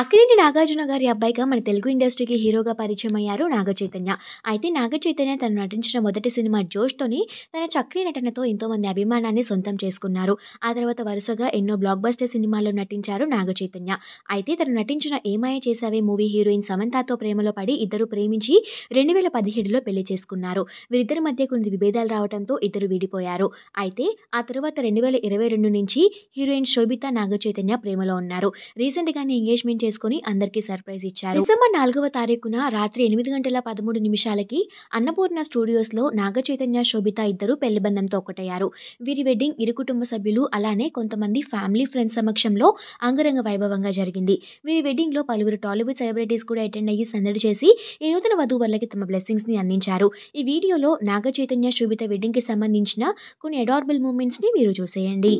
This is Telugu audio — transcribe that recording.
అక్కినేని నాగార్జున గారి అబ్బాయిగా మన తెలుగు ఇండస్ట్రీకి హీరోగా పరిచయం అయ్యారు నాగ చైతన్య అయితే నాగ చైతన్య తను నటించిన మొదటి సినిమా జోష్తోని తన చక్రీ నటనతో ఎంతోమంది అభిమానాన్ని సొంతం చేసుకున్నారు ఆ తర్వాత వరుసగా ఎన్నో బ్లాక్ బస్టర్ సినిమాల్లో నటించారు నాగ చైతన్య అయితే తను నటించిన ఏమాయ చేసావే మూవీ హీరోయిన్ సమంతతో ప్రేమలో పడి ఇద్దరు ప్రేమించి రెండు వేల పదిహేడులో పెళ్లి చేసుకున్నారు వీరిద్దరి మధ్య కొన్ని విభేదాలు రావడంతో ఇద్దరు విడిపోయారు అయితే ఆ తర్వాత రెండు వేల ఇరవై రెండు నుంచి హీరోయిన్ శోభిత నాగ ప్రేమలో ఉన్నారు రీసెంట్గానే ఎంగేజ్మెంట్ చేసుకుని అందరికీ సర్ప్రైజ్ ఇచ్చారు డిసెంబర్ నాలుగవ తారీఖున రాత్రి ఎనిమిది గంటల పదమూడు నిమిషాలకి అన్నపూర్ణ స్టూడియోస్లో నాగ చైతన్య శోభిత ఇద్దరు బంధంతో ఒకటయ్యారు వీరి వెడ్డింగ్ ఇరు కుటుంబ సభ్యులు అలానే కొంతమంది ఫ్యామిలీ ఫ్రెండ్స్ సమక్షంలో అంగరంగ వైభవంగా జరిగింది వీరి వెడ్డింగ్ లో పలువురు టాలీవుడ్ సెలబ్రిటీస్ కూడా అటెండ్ అయ్యి సందడి చేసి ఈ నూతన వధువులకి తమ ని అందించారు ఈ వీడియోలో నాగ చైతన్య శోభిత వెడ్డింగ్ కి సంబంధించిన కొన్ని అడార్బుల్ ని మీరు చూసేయండి